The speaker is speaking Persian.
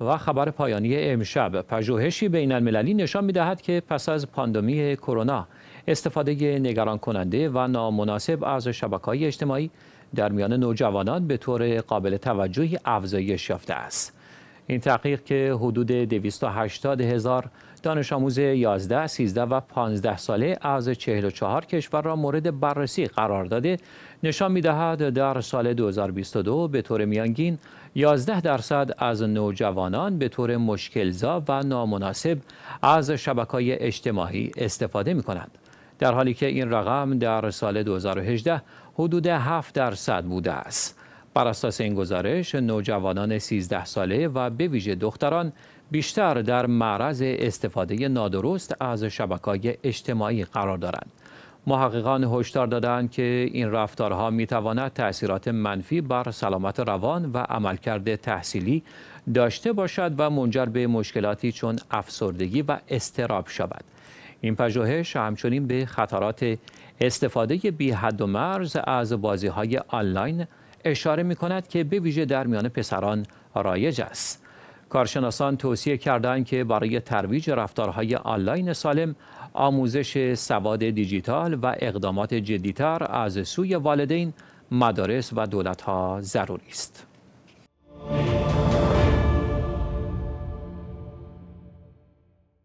و خبر پایانی امشب پژوهشی بین المللی نشان می دهد که پس از پاندمی کرونا استفاده نگران کننده و نامناسب از شبکه اجتماعی در میان نوجوانان به طور قابل توجهی افزایش یافته است. این تحقیق که حدود 280 هزار دانش آموز 11, 13 و 15 ساله از 44 کشور را مورد بررسی قرار داده نشان می دهد در سال 2022 به طور میانگین 11 درصد از نوجوانان به طور مشکلزا و نامناسب از شبکه اجتماعی استفاده می کنند. در حالی که این رقم در سال 2018 حدود 7 درصد بوده است. بر اساس این گزارش نوجوانان 13 ساله و به ویژه دختران بیشتر در معرض استفاده نادرست از شبکه‌های اجتماعی قرار دارند. محققان هشدار دادند که این رفتارها می تواند تأثیرات منفی بر سلامت روان و عملکرد تحصیلی داشته باشد و منجر به مشکلاتی چون افسردگی و استراب شود. این پژوهش همچنین به خطرات استفاده بی حد و مرز از بازی های آنلاین اشاره می کند که به ویژه در میان پسران رایج است. کارشناسان توصیه کردند که برای ترویج رفتارهای آنلاین سالم آموزش سواد دیجیتال و اقدامات جدیتر از سوی والدین مدارس و ها ضروری است.